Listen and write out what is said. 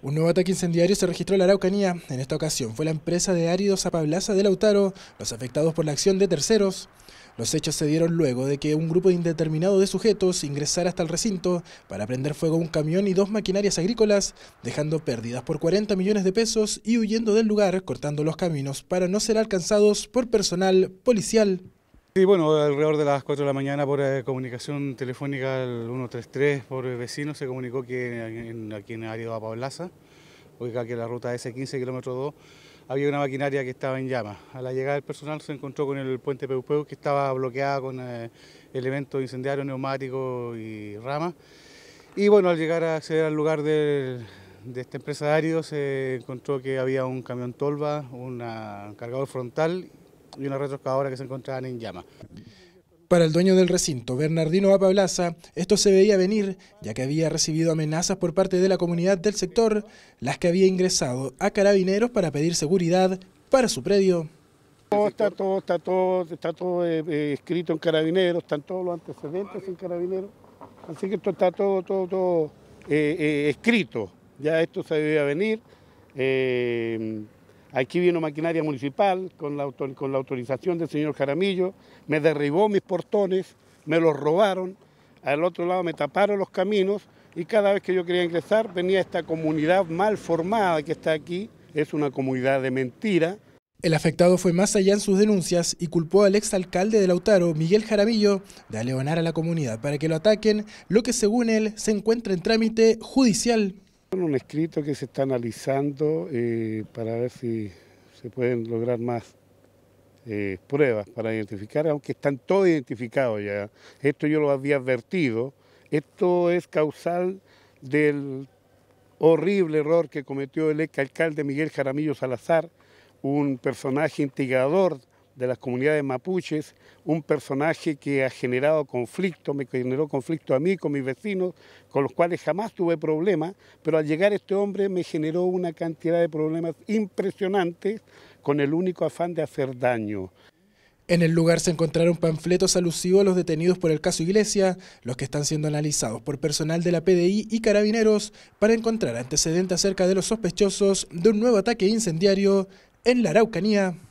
Un nuevo ataque incendiario se registró en la Araucanía. En esta ocasión fue la empresa de áridos Zapablaza de Lautaro, los afectados por la acción de terceros. Los hechos se dieron luego de que un grupo indeterminado de sujetos ingresara hasta el recinto para prender fuego a un camión y dos maquinarias agrícolas, dejando pérdidas por 40 millones de pesos y huyendo del lugar, cortando los caminos para no ser alcanzados por personal policial. Sí, bueno, alrededor de las 4 de la mañana por eh, comunicación telefónica al 133 por vecinos se comunicó que en, aquí en Área de Pablaza, ubicada que en la ruta S15, kilómetro 2, había una maquinaria que estaba en llamas. A la llegada del personal se encontró con el puente Peupeu que estaba bloqueada con eh, elementos incendiarios, neumáticos y ramas. Y bueno, al llegar a acceder al lugar empresa de este se encontró que había un camión tolva, un ah, cargador frontal y una retroexcavadora que se encontraban en llama. Para el dueño del recinto, Bernardino Apablaza, esto se veía venir, ya que había recibido amenazas por parte de la comunidad del sector, las que había ingresado a carabineros para pedir seguridad para su predio. está todo, está todo, está todo eh, eh, escrito en carabineros, están todos los antecedentes en carabineros, así que esto está todo, todo, todo eh, escrito. Ya esto se veía venir. Aquí vino maquinaria municipal con la, autorización del señor Jaramillo, me derribó mis portones, me los robaron, al otro lado me taparon los caminos y cada vez que yo quería ingresar venía esta comunidad mal formada que está aquí, es una comunidad de mentira. El afectado fue más allá en sus denuncias y culpó al exalcalde de Lautaro, Miguel Jaramillo, de aleonar a la comunidad para que lo ataquen, lo que según él se encuentra en trámite judicial. Un escrito que se está analizando eh, para ver si se pueden lograr más eh, pruebas para identificar, aunque están todos identificados ya. Esto yo lo había advertido. Esto es causal del horrible error que cometió el ex alcalde Miguel Jaramillo Salazar, un personaje instigador de las comunidades mapuches, un personaje que ha generado conflicto, me generó conflicto a mí, con mis vecinos, con los cuales jamás tuve problemas, pero al llegar este hombre me generó una cantidad de problemas impresionantes con el único afán de hacer daño. En el lugar se encontraron panfletos alusivos a los detenidos por el caso Iglesia, los que están siendo analizados por personal de la PDI y carabineros para encontrar antecedentes acerca de los sospechosos de un nuevo ataque incendiario en la Araucanía.